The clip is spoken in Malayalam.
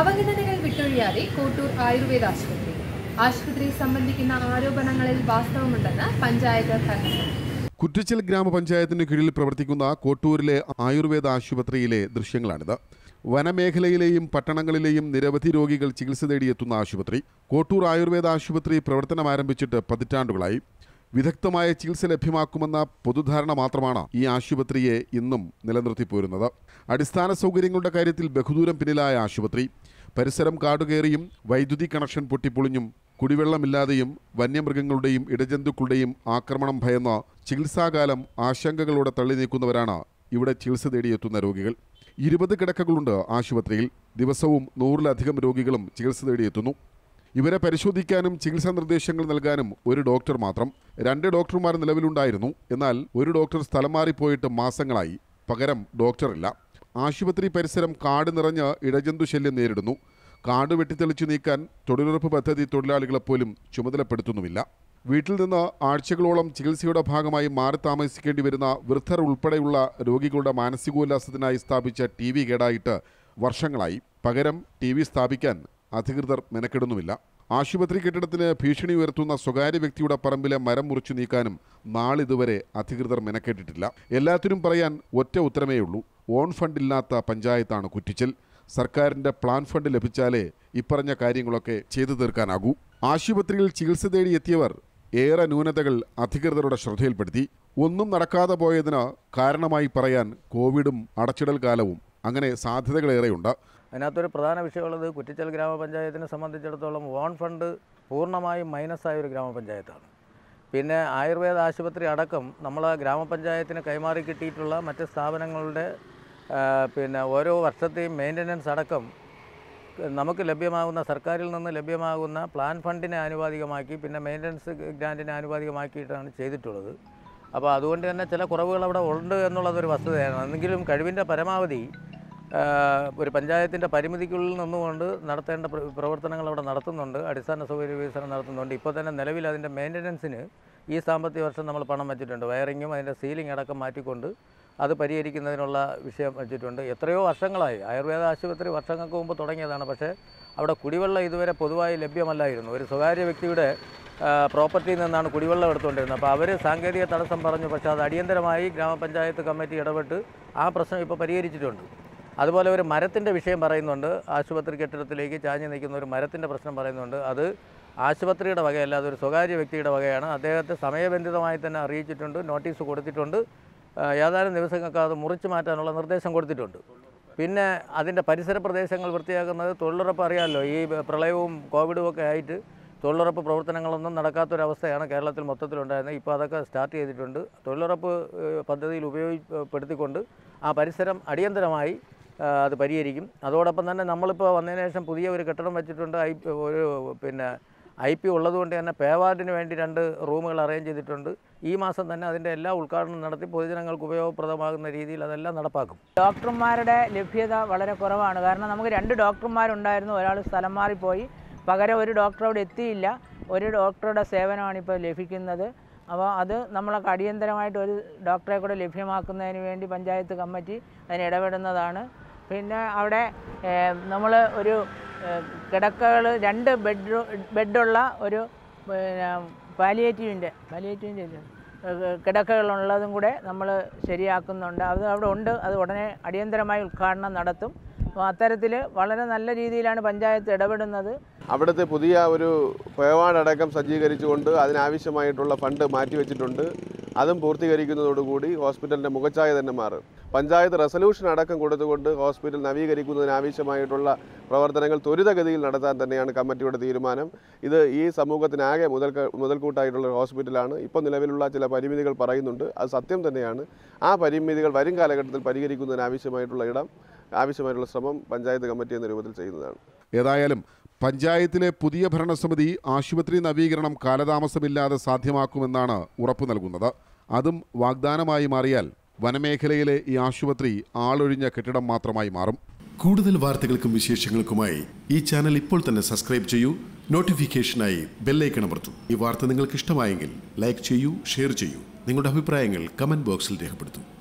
അവഗണനകൾ വിട്ടൊഴിയാതെ കോട്ടൂർ ആയുർവേദ ആശുപത്രി ആശുപത്രി സംബന്ധിക്കുന്ന ആരോപണങ്ങളിൽ വാസ്തവമുണ്ടെന്ന് പഞ്ചായത്ത് കണ്ടെത്തി കുറ്റിച്ചൽ ഗ്രാമപഞ്ചായത്തിന് കീഴിൽ പ്രവർത്തിക്കുന്ന കോട്ടൂരിലെ ആയുർവേദ ആശുപത്രിയിലെ ദൃശ്യങ്ങളാണിത് വനമേഖലയിലെയും പട്ടണങ്ങളിലെയും നിരവധി രോഗികൾ ചികിത്സ തേടിയെത്തുന്ന ആശുപത്രി കോട്ടൂർ ആയുർവേദ ആശുപത്രി പ്രവർത്തനം ആരംഭിച്ചിട്ട് പതിറ്റാണ്ടുകളായി വിദഗ്ധമായ ചികിത്സ ലഭ്യമാക്കുമെന്ന പൊതുധാരണ മാത്രമാണ് ഈ ആശുപത്രിയെ ഇന്നും നിലനിർത്തിപ്പോരുന്നത് അടിസ്ഥാന സൗകര്യങ്ങളുടെ കാര്യത്തിൽ ബഹുദൂരം പിന്നിലായ ആശുപത്രി പരിസരം കാടുകയറിയും വൈദ്യുതി കണക്ഷൻ പൊട്ടിപ്പൊളിഞ്ഞും കുടിവെള്ളമില്ലാതെയും വന്യമൃഗങ്ങളുടെയും ഇടജന്തുക്കളുടെയും ആക്രമണം ഭയന്ന് ചികിത്സാകാലം ആശങ്കകളോടെ തള്ളി നീക്കുന്നവരാണ് ഇവിടെ ചികിത്സ തേടിയെത്തുന്ന രോഗികൾ ഇരുപത് കിടക്കകളുണ്ട് ആശുപത്രിയിൽ ദിവസവും നൂറിലധികം രോഗികളും ചികിത്സ തേടിയെത്തുന്നു ഇവരെ പരിശോധിക്കാനും ചികിത്സാ നിർദ്ദേശങ്ങൾ നൽകാനും ഒരു ഡോക്ടർ മാത്രം രണ്ട് ഡോക്ടർമാർ നിലവിലുണ്ടായിരുന്നു എന്നാൽ ഒരു ഡോക്ടർ സ്ഥലം മാറിപ്പോയിട്ട് മാസങ്ങളായി പകരം ഡോക്ടറില്ല ആശുപത്രി പരിസരം കാട് നിറഞ്ഞ് ഇടജന്തു ശല്യം നേരിടുന്നു കാട് വെട്ടിത്തെളിച്ചു നീക്കാൻ തൊഴിലുറപ്പ് പദ്ധതി തൊഴിലാളികളെപ്പോലും ചുമതലപ്പെടുത്തുന്നുമില്ല വീട്ടിൽ നിന്ന് ആഴ്ചകളോളം ചികിത്സയുടെ ഭാഗമായി മാറി താമസിക്കേണ്ടി വരുന്ന വൃദ്ധർ ഉൾപ്പെടെയുള്ള രോഗികളുടെ മാനസികോല്ലാസത്തിനായി സ്ഥാപിച്ച ടി വി കേടായിട്ട് വർഷങ്ങളായി പകരം ടി വി സ്ഥാപിക്കാൻ അധികൃതർ മെനക്കെടുന്നുമില്ല ആശുപത്രി കെട്ടിടത്തിന് ഭീഷണി ഉയർത്തുന്ന സ്വകാര്യ വ്യക്തിയുടെ പറമ്പിലെ മരം മുറിച്ചു നീക്കാനും നാളിതുവരെ അധികൃതർ മെനക്കെട്ടിട്ടില്ല എല്ലാത്തിനും പറയാൻ ഒറ്റ ഉത്തരമേയുള്ളൂ ഓൺ ഫണ്ടില്ലാത്ത പഞ്ചായത്താണ് കുറ്റിച്ചൽ സർക്കാരിൻ്റെ പ്ലാൻ ഫണ്ട് ലഭിച്ചാലേ ഇപ്പറഞ്ഞ കാര്യങ്ങളൊക്കെ ചെയ്തു തീർക്കാനാകൂ ആശുപത്രിയിൽ ചികിത്സ തേടി എത്തിയവർ ഏറെ ന്യൂനതകൾ അധികൃതരുടെ ശ്രദ്ധയിൽപ്പെടുത്തി ഒന്നും നടക്കാതെ പോയതിന് കാരണമായി പറയാൻ കോവിഡും അടച്ചിടൽ കാലവും അങ്ങനെ സാധ്യതകളേറെയുണ്ട് അതിനകത്തൊരു പ്രധാന വിഷയമുള്ളത് കുറ്റിച്ചൽ ഗ്രാമപഞ്ചായത്തിനെ സംബന്ധിച്ചിടത്തോളം വോൺ ഫണ്ട് പൂർണ്ണമായും മൈനസായ ഒരു ഗ്രാമപഞ്ചായത്താണ് പിന്നെ ആയുർവേദ ആശുപത്രി അടക്കം നമ്മൾ ഗ്രാമപഞ്ചായത്തിന് കൈമാറി കിട്ടിയിട്ടുള്ള മറ്റ് സ്ഥാപനങ്ങളുടെ പിന്നെ ഓരോ വർഷത്തെയും മെയിൻ്റനൻസ് അടക്കം നമുക്ക് ലഭ്യമാകുന്ന സർക്കാരിൽ നിന്ന് ലഭ്യമാകുന്ന പ്ലാൻ ഫണ്ടിനെ ആനുപാതികമാക്കി പിന്നെ മെയിൻ്റനൻസ് ഗ്രാൻറ്റിനെ ആനുപാതികമാക്കിയിട്ടാണ് ചെയ്തിട്ടുള്ളത് അപ്പോൾ അതുകൊണ്ട് തന്നെ ചില കുറവുകൾ അവിടെ ഉണ്ട് എന്നുള്ളതൊരു വസ്തുതയാണ് എന്തെങ്കിലും കഴിവിൻ്റെ പരമാവധി ഒരു പഞ്ചായത്തിൻ്റെ പരിമിതിക്കുള്ളിൽ നിന്നുകൊണ്ട് നടത്തേണ്ട പ്രവർത്തനങ്ങൾ അവിടെ നടത്തുന്നുണ്ട് അടിസ്ഥാന സൗകര്യ വികസനം നടത്തുന്നുണ്ട് ഇപ്പോൾ തന്നെ നിലവിൽ അതിൻ്റെ മെയിൻ്റനൻസിന് ഈ സാമ്പത്തിക വർഷം നമ്മൾ പണം വച്ചിട്ടുണ്ട് വയറിങ്ങും അതിൻ്റെ സീലിംഗ് അടക്കം മാറ്റിക്കൊണ്ട് അത് പരിഹരിക്കുന്നതിനുള്ള വിഷയം വച്ചിട്ടുണ്ട് എത്രയോ വർഷങ്ങളായി ആയുർവേദ ആശുപത്രി വർഷങ്ങൾക്ക് മുമ്പ് തുടങ്ങിയതാണ് പക്ഷേ അവിടെ കുടിവെള്ളം ഇതുവരെ പൊതുവായി ലഭ്യമല്ലായിരുന്നു ഒരു സ്വകാര്യ വ്യക്തിയുടെ പ്രോപ്പർട്ടിയിൽ നിന്നാണ് കുടിവെള്ളം എടുത്തുകൊണ്ടിരുന്നത് അപ്പോൾ അവർ സാങ്കേതിക തടസ്സം പറഞ്ഞു പക്ഷേ അത് അടിയന്തരമായി ഗ്രാമപഞ്ചായത്ത് കമ്മിറ്റി ഇടപെട്ട് ആ പ്രശ്നം ഇപ്പോൾ പരിഹരിച്ചിട്ടുണ്ട് അതുപോലെ ഒരു മരത്തിൻ്റെ വിഷയം പറയുന്നുണ്ട് ആശുപത്രി കെട്ടിടത്തിലേക്ക് ചാഞ്ഞ് നിൽക്കുന്ന ഒരു മരത്തിൻ്റെ പ്രശ്നം പറയുന്നുണ്ട് അത് ആശുപത്രിയുടെ വകയല്ല അതൊരു സ്വകാര്യ വ്യക്തിയുടെ വകയാണ് അദ്ദേഹത്തെ സമയബന്ധിതമായി തന്നെ അറിയിച്ചിട്ടുണ്ട് നോട്ടീസ് കൊടുത്തിട്ടുണ്ട് ഏതാനും ദിവസങ്ങൾക്ക് അത് മുറിച്ചു മാറ്റാനുള്ള നിർദ്ദേശം കൊടുത്തിട്ടുണ്ട് പിന്നെ അതിൻ്റെ പരിസര പ്രദേശങ്ങൾ വൃത്തിയാക്കുന്നത് തൊഴിലുറപ്പ് അറിയാമല്ലോ ഈ പ്രളയവും കോവിഡും ഒക്കെ ആയിട്ട് തൊഴിലുറപ്പ് പ്രവർത്തനങ്ങളൊന്നും നടക്കാത്തൊരവസ്ഥയാണ് കേരളത്തിൽ മൊത്തത്തിലുണ്ടായിരുന്നത് ഇപ്പോൾ അതൊക്കെ സ്റ്റാർട്ട് ചെയ്തിട്ടുണ്ട് തൊഴിലുറപ്പ് പദ്ധതിയിൽ ഉപയോഗപ്പെടുത്തിക്കൊണ്ട് ആ പരിസരം അടിയന്തരമായി അത് പരിഹരിക്കും അതോടൊപ്പം തന്നെ നമ്മളിപ്പോൾ വന്നതിന് ശേഷം പുതിയ ഒരു കെട്ടിടം വെച്ചിട്ടുണ്ട് ഐ ഒരു പിന്നെ ഐ പി ഉള്ളതുകൊണ്ട് തന്നെ പേവാർഡിന് വേണ്ടി രണ്ട് റൂമുകൾ അറേഞ്ച് ചെയ്തിട്ടുണ്ട് ഈ മാസം തന്നെ അതിൻ്റെ എല്ലാ ഉദ്ഘാടനം നടത്തി പൊതുജനങ്ങൾക്ക് ഉപയോഗപ്രദമാകുന്ന രീതിയിൽ അതെല്ലാം നടപ്പാക്കും ഡോക്ടർമാരുടെ ലഭ്യത വളരെ കുറവാണ് കാരണം നമുക്ക് രണ്ട് ഡോക്ടർമാരുണ്ടായിരുന്നു ഒരാൾ സ്ഥലം മാറിപ്പോയി പകരം ഒരു ഡോക്ടർ അവിടെ എത്തിയില്ല ഒരു ഡോക്ടറുടെ സേവനമാണ് ഇപ്പോൾ ലഭിക്കുന്നത് അപ്പോൾ അത് നമ്മളൊക്കെ അടിയന്തരമായിട്ട് ഒരു ഡോക്ടറെ കൂടെ ലഭ്യമാക്കുന്നതിന് വേണ്ടി പഞ്ചായത്ത് കമ്മിറ്റി അതിന് ഇടപെടുന്നതാണ് പിന്നെ അവിടെ നമ്മൾ ഒരു കിടക്കകൾ രണ്ട് ബെഡ് ബെഡുള്ള ഒരു പിന്നെ പാലിയേറ്റീവിൻ്റെ പാലിയേറ്റീവിൻ്റെ കിടക്കകളുള്ളതും കൂടെ നമ്മൾ ശരിയാക്കുന്നുണ്ട് അത് അവിടെ ഉണ്ട് അത് ഉടനെ അടിയന്തരമായി ഉദ്ഘാടനം നടത്തും അപ്പോൾ അത്തരത്തിൽ വളരെ നല്ല രീതിയിലാണ് പഞ്ചായത്ത് ഇടപെടുന്നത് അവിടുത്തെ പുതിയ ഒരു അടക്കം സജ്ജീകരിച്ചുകൊണ്ട് അതിനാവശ്യമായിട്ടുള്ള ഫണ്ട് മാറ്റിവെച്ചിട്ടുണ്ട് അതും പൂർത്തീകരിക്കുന്നതോടുകൂടി ഹോസ്പിറ്റലിൻ്റെ മുഖച്ഛായ തന്നെ മാറും പഞ്ചായത്ത് റെസൊല്യൂഷൻ അടക്കം കൊടുത്തുകൊണ്ട് ഹോസ്പിറ്റൽ നവീകരിക്കുന്നതിനാവശ്യമായിട്ടുള്ള പ്രവർത്തനങ്ങൾ ത്വരിതഗതിയിൽ നടത്താൻ തന്നെയാണ് കമ്മിറ്റിയുടെ തീരുമാനം ഇത് ഈ സമൂഹത്തിനാകെ മുതൽ മുതൽക്കൂട്ടായിട്ടുള്ള ഹോസ്പിറ്റലാണ് ഇപ്പോൾ നിലവിലുള്ള ചില പരിമിതികൾ പറയുന്നുണ്ട് അത് സത്യം തന്നെയാണ് ആ പരിമിതികൾ വരും കാലഘട്ടത്തിൽ പരിഹരിക്കുന്നതിനാവശ്യമായിട്ടുള്ള ഇടം ആവശ്യമായിട്ടുള്ള ശ്രമം പഞ്ചായത്ത് കമ്മിറ്റി എന്ന രൂപത്തിൽ ചെയ്യുന്നതാണ് ഏതായാലും പഞ്ചായത്തിലെ പുതിയ ഭരണസമിതി ആശുപത്രി നവീകരണം കാലതാമസമില്ലാതെ സാധ്യമാക്കുമെന്നാണ് ഉറപ്പു നൽകുന്നത് അതും വാഗ്ദാനമായി മാറിയാൽ വനമേഖലയിലെ ഈ ആശുപത്രി ആളൊഴിഞ്ഞ കെട്ടിടം മാത്രമായി മാറും കൂടുതൽ വാർത്തകൾക്കും വിശേഷങ്ങൾക്കുമായി ഈ ചാനൽ ഇപ്പോൾ തന്നെ സബ്സ്ക്രൈബ് ചെയ്യൂ നോട്ടിഫിക്കേഷനായി ബെല്ലൈക്കൺ അമർത്തു ഈ വാർത്ത നിങ്ങൾക്ക് ഇഷ്ടമായെങ്കിൽ ലൈക്ക് ചെയ്യൂ ഷെയർ ചെയ്യൂ നിങ്ങളുടെ അഭിപ്രായങ്ങൾ കമന്റ് ബോക്സിൽ രേഖപ്പെടുത്തും